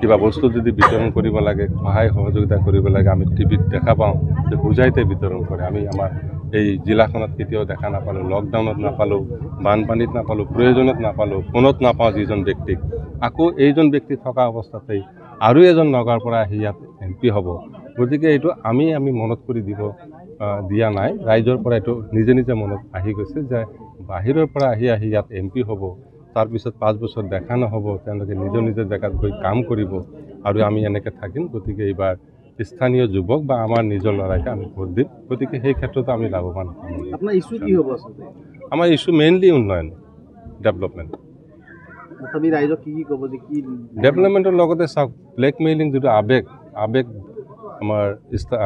কিবা বস্তু যদি বিতৰণ কৰিব লাগে সহায় সহযোগিতা কৰিব লাগে আমি টিভিত দেখা পাওঁ যে বুজাইতে বিতৰণ কৰে আমি আমাৰ এই জিলাখনত কেতিয়াও দেখা নাপালোঁ লকডাউনত নাপালোঁ বানপানীত নাপালোঁ প্ৰয়োজনত নাপালোঁ ফোনত নাপাওঁ যিজন ব্যক্তিক আকৌ এইজন ব্যক্তি থকা অৱস্থাতেই আৰু এজন নগাৰ পৰা আহি ইয়াত এম পি হ'ব গতিকে এইটো আমি আমি মনত কৰি দিব দিয়া নাই ৰাইজৰ পৰা এইটো নিজে নিজে মনত আহি গৈছে যে বাহিৰৰ পৰা আহি আহি ইয়াত এম পি হ'ব তাৰপিছত পাঁচ বছৰ দেখা নহ'ব তেওঁলোকে নিজৰ নিজৰ জেগাত গৈ কাম কৰিব আৰু আমি এনেকৈ থাকিম গতিকে এইবাৰ স্থানীয় যুৱক বা আমাৰ নিজৰ ল'ৰাকে আমি ভোট দিম গতিকে সেই ক্ষেত্ৰত আমি লাভৱান আমাৰ ইছ্যু মেইনলি উন্নয়ন ডেভেলপমেণ্ট ডেভেলপমেণ্টৰ লগতে চাওক ব্লেকমেইলিং যিটো আবেগ আবেগ আমাৰ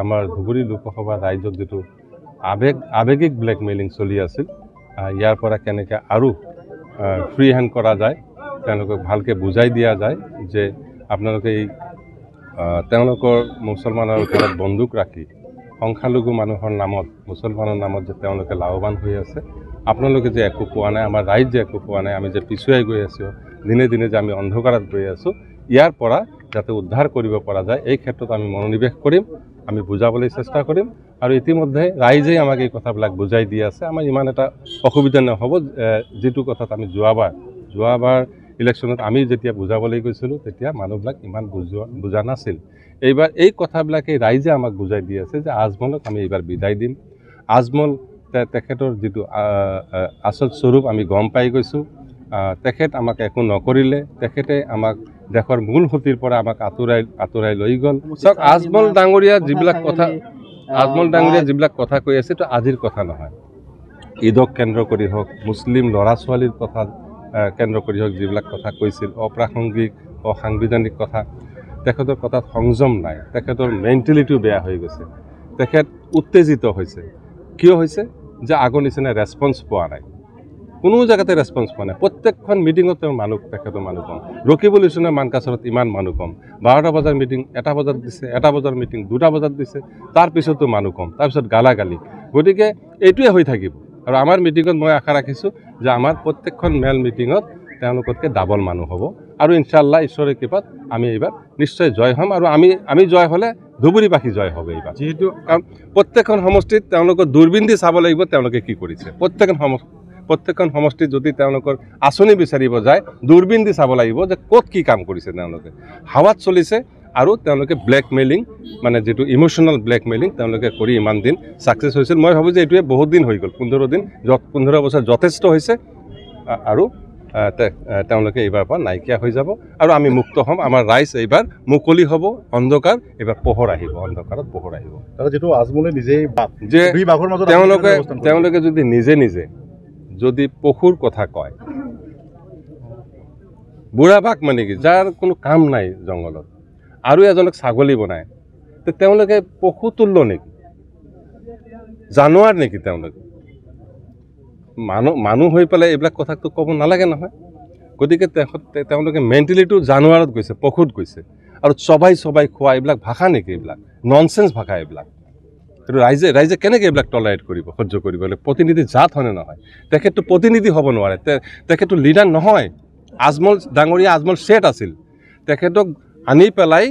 আমাৰ ধুবুৰী লোকসভা ৰাইজক যিটো আবেগ আৱেগিক ব্লেকমেইলিং চলি আছিল ইয়াৰ পৰা কেনেকৈ আৰু ফ্ৰী হেণ্ড কৰা যায় তেওঁলোকক ভালকৈ বুজাই দিয়া যায় যে আপোনালোকে এই তেওঁলোকৰ মুছলমানৰ ঘৰত বন্দুক ৰাখি সংখ্যালঘু মানুহৰ নামত মুছলমানৰ নামত যে তেওঁলোকে লাভৱান হৈ আছে আপোনালোকে যে একো পোৱা নাই আমাৰ ৰাইজ যে একো পোৱা নাই আমি যে পিছুৱাই গৈ আছোঁ দিনে দিনে যে আমি অন্ধকাৰত গৈ আছোঁ ইয়াৰ পৰা যাতে উদ্ধাৰ কৰিব পৰা যায় এই ক্ষেত্ৰত আমি মনোনিৱেশ কৰিম আমি বুজাবলৈ চেষ্টা কৰিম আৰু ইতিমধ্যে ৰাইজেই আমাক এই কথাবিলাক বুজাই দি আছে আমাৰ ইমান এটা অসুবিধা নহ'ব যিটো কথাত আমি যোৱাবাৰ যোৱাবাৰ ইলেকশ্যনত আমি যেতিয়া বুজাবলৈ গৈছিলোঁ তেতিয়া মানুহবিলাক ইমান বুজোৱা বুজা নাছিল এইবাৰ এই কথাবিলাকেই ৰাইজে আমাক বুজাই দি আছে যে আজমলক আমি এইবাৰ বিদায় দিম আজমল তেখেতৰ যিটো আচল স্বৰূপ আমি গম পাই গৈছোঁ তেখেত আমাক একো নকৰিলে তেখেতে আমাক দেশৰ মূল সুঁতিৰ পৰা আমাক আঁতৰাই আঁতৰাই লৈ গ'ল চাওক আজমল ডাঙৰীয়া যিবিলাক কথা আজমল ডাঙৰীয়া যিবিলাক কথা কৈ আছে এইটো আজিৰ কথা নহয় ঈদক কেন্দ্ৰ কৰি হওক মুছলিম ল'ৰা ছোৱালীৰ কথা কেন্দ্ৰ কৰি হওক যিবিলাক কথা কৈছিল অপ্ৰাসংগিক অসাংবিধানিক কথা তেখেতৰ কথাত সংযম নাই তেখেতৰ মেণ্টেলিটিও বেয়া হৈ গৈছে তেখেত উত্তেজিত হৈছে কিয় হৈছে যে আগৰ নিচিনা ৰেসপন্স পোৱা নাই কোনো জেগাতে ৰেছপন্স পোৱা নাই প্ৰত্যেকখন মিটিঙত তেওঁ মানুহ তেখেতৰ মানুহ কম ৰখিবলৈ চোনে মানকাছৰত ইমান মানুহ কম বাৰটা বজাৰ মিটিং এটা বজাত দিছে এটা বজাৰ মিটিং দুটা বজাত দিছে তাৰপিছতো মানুহ কম তাৰপিছত গালা গালি গতিকে এইটোৱে হৈ থাকিব আৰু আমাৰ মিটিঙত মই আশা ৰাখিছোঁ যে আমাৰ প্ৰত্যেকখন মেল মিটিঙত তেওঁলোকতকৈ ডাবল মানুহ হ'ব আৰু ইনশ্বাল্লাহ ঈশ্বৰৰ কৃপাত আমি এইবাৰ নিশ্চয় জয় হ'ম আৰু আমি আমি জয় হ'লে ধুবুৰীবাসী জয় হ'ব এইবাৰ যিহেতু কাৰণ প্ৰত্যেকখন সমষ্টিত তেওঁলোকৰ দূৰবিন্দি চাব লাগিব তেওঁলোকে কি কৰিছে প্ৰত্যেকখন সমষ্টি প্ৰত্যেকখন সমষ্টিত যদি তেওঁলোকৰ আঁচনি বিচাৰিব যায় দূৰবিন দি চাব লাগিব যে ক'ত কি কাম কৰিছে তেওঁলোকে হাৱাত চলিছে আৰু তেওঁলোকে ব্লেকমেইলিং মানে যিটো ইম'চনেল ব্লেকমেইলিং তেওঁলোকে কৰি ইমান দিন ছাকচেছ হৈছিল মই ভাবোঁ যে এইটোৱে বহুত দিন হৈ গ'ল পোন্ধৰ দিন পোন্ধৰ বছৰ যথেষ্ট হৈছে আৰু তেওঁলোকে এইবাৰ পৰা নাইকিয়া হৈ যাব আৰু আমি মুক্ত হ'ম আমাৰ ৰাইজ এইবাৰ মুকলি হ'ব অন্ধকাৰ এইবাৰ পোহৰ আহিব অন্ধকাৰত পোহৰ আহিব তেওঁলোকে তেওঁলোকে যদি নিজে নিজে যদি পশুৰ কথা কয় বুঢ়া বাঘ মানে কি যাৰ কোনো কাম নাই জংঘলত আৰু এজনক ছাগলী বনায় তেওঁলোকে পশু তুল্য নেকি জানোয়ার নেকি তেওঁলোকে মানুহ মানুহ হৈ পেলাই এইবিলাক তো কব নালাগে নহয় গতিকে তেখেত তেওঁলোকে মেণ্টেলিটো জানোয়ারত গৈছে পশুত গৈছে আৰু চবাই চবাই খোৱা এইবিলাক ভাষা নাকি এইবিল ননচেন্স ভাষা এইবিলাক কিন্তু ৰাইজে ৰাইজে কেনেকৈ এইবিলাক টলাৰেট কৰিব সহ্য কৰিব লাগে প্ৰতিনিধি জাত হয়নে নহয় তেখেতটো প্ৰতিনিধি হ'ব নোৱাৰে তে তেখেতটো লিডাৰ নহয় আজমল ডাঙৰীয়া আজমল ছেট আছিল তেখেতক আনি পেলাই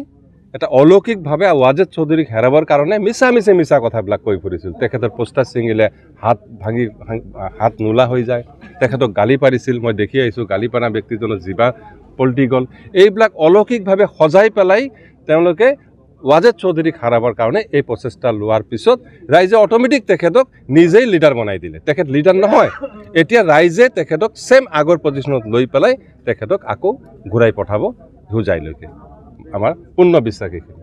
এটা অলৌকিকভাৱে ৱাজেদ চৌধুৰীক হেৰাবৰ কাৰণে মিছা মিছে মিছা কথাবিলাক কৈ ফুৰিছিল তেখেতৰ পোষ্টাৰ ছিঙিলে হাত ভাঙি হাত নোলা হৈ যায় তেখেতক গালি পাৰিছিল মই দেখি আহিছোঁ গালি পাৰা ব্যক্তিজনৰ জীৱা পল্টি গ'ল এইবিলাক অলৌকিকভাৱে সজাই পেলাই তেওঁলোকে ৱাজেদ চৌধুৰীক হাৰাবৰ কাৰণে এই প্ৰচেষ্টা লোৱাৰ পিছত ৰাইজে অট'মেটিক তেখেতক নিজেই লিডাৰ বনাই দিলে তেখেত লিডাৰ নহয় এতিয়া ৰাইজে তেখেতক চেম আগৰ পজিশ্যনত লৈ পেলাই তেখেতক আকৌ ঘূৰাই পঠাব হোজাইলৈকে আমাৰ পূৰ্ণ বিশ্বাসীখিনি